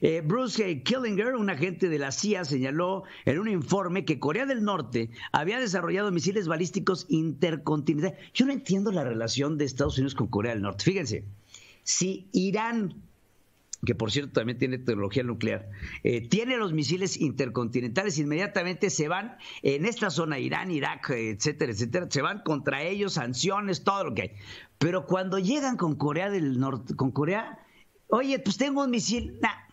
Eh, Bruce Killinger, un agente de la CIA, señaló en un informe que Corea del Norte había desarrollado misiles balísticos intercontinentales. Yo no entiendo la relación de Estados Unidos con Corea del Norte. Fíjense, si Irán que por cierto también tiene tecnología nuclear, eh, tiene los misiles intercontinentales, inmediatamente se van en esta zona, Irán, Irak, etcétera, etcétera, se van contra ellos, sanciones, todo lo que hay. Pero cuando llegan con Corea del Norte, con Corea, oye, pues tengo un misil, nada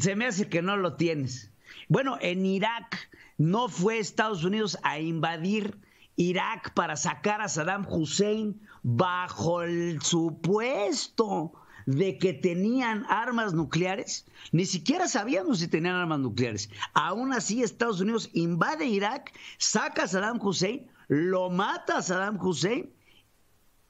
se me hace que no lo tienes. Bueno, en Irak no fue Estados Unidos a invadir Irak para sacar a Saddam Hussein bajo el supuesto de que tenían armas nucleares. Ni siquiera sabíamos si tenían armas nucleares. Aún así, Estados Unidos invade Irak, saca a Saddam Hussein, lo mata a Saddam Hussein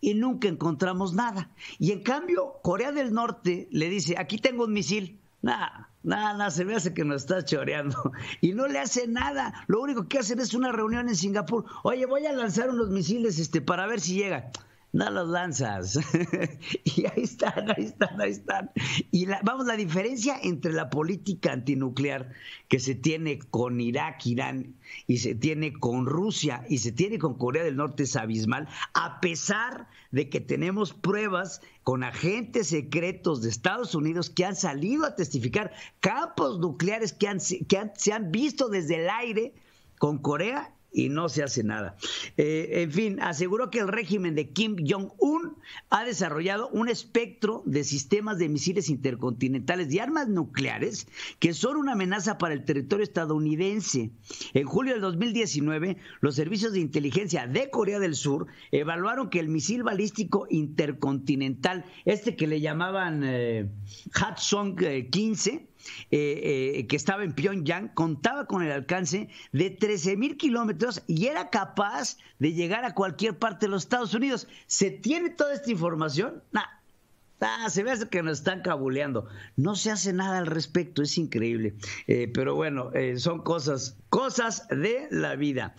y nunca encontramos nada. Y en cambio, Corea del Norte le dice, aquí tengo un misil, Nada, nada, nada, se me hace que nos está choreando. Y no le hace nada. Lo único que hacen es una reunión en Singapur. Oye, voy a lanzar unos misiles este, para ver si llega no los lanzas. y ahí están, ahí están, ahí están. Y vamos, la diferencia entre la política antinuclear que se tiene con Irak, Irán, y se tiene con Rusia, y se tiene con Corea del Norte es abismal, a pesar de que tenemos pruebas con agentes secretos de Estados Unidos que han salido a testificar campos nucleares que, han, que se han visto desde el aire con Corea y no se hace nada. Eh, en fin, aseguró que el régimen de Kim Jong-un ha desarrollado un espectro de sistemas de misiles intercontinentales y armas nucleares que son una amenaza para el territorio estadounidense. En julio del 2019, los servicios de inteligencia de Corea del Sur evaluaron que el misil balístico intercontinental, este que le llamaban eh, Hatsong 15, eh, eh, eh, que estaba en Pyongyang contaba con el alcance de 13 mil kilómetros y era capaz de llegar a cualquier parte de los Estados Unidos. ¿Se tiene toda esta información? Nah. Ah, se ve que nos están cabuleando. No se hace nada al respecto, es increíble. Eh, pero bueno, son cosas, cosas de la vida.